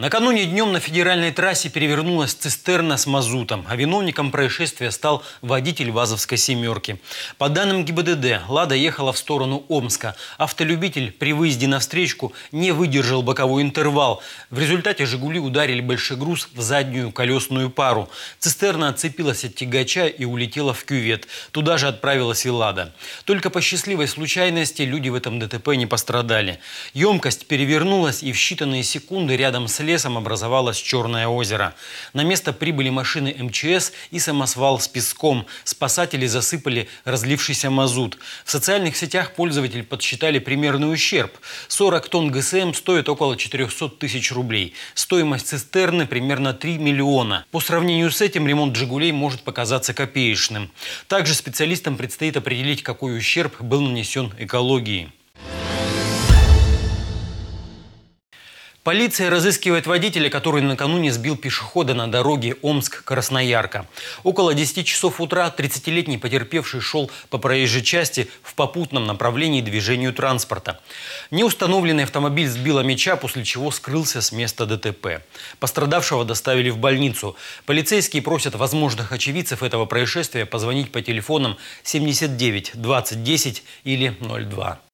Накануне днем на федеральной трассе перевернулась цистерна с мазутом, а виновником происшествия стал водитель ВАЗовской «семерки». По данным ГИБДД, «Лада» ехала в сторону Омска. Автолюбитель при выезде на встречку не выдержал боковой интервал. В результате «Жигули» ударили большой груз в заднюю колесную пару. Цистерна отцепилась от тягача и улетела в кювет. Туда же отправилась и «Лада». Только по счастливой случайности люди в этом ДТП не пострадали. Емкость перевернулась, и в считанные секунды рядом с лесом образовалось Черное озеро. На место прибыли машины МЧС и самосвал с песком. Спасатели засыпали разлившийся мазут. В социальных сетях пользователи подсчитали примерный ущерб. 40 тонн ГСМ стоит около 400 тысяч рублей. Стоимость цистерны примерно 3 миллиона. По сравнению с этим ремонт «Жигулей» может показаться копеечным. Также специалистам предстоит определить, какой ущерб был нанесен экологии. Полиция разыскивает водителя, который накануне сбил пешехода на дороге Омск-Красноярка. Около 10 часов утра 30-летний потерпевший шел по проезжей части в попутном направлении движению транспорта. Неустановленный автомобиль сбила мяча, после чего скрылся с места ДТП. Пострадавшего доставили в больницу. Полицейские просят возможных очевидцев этого происшествия позвонить по телефонам 79 20 10 или 02.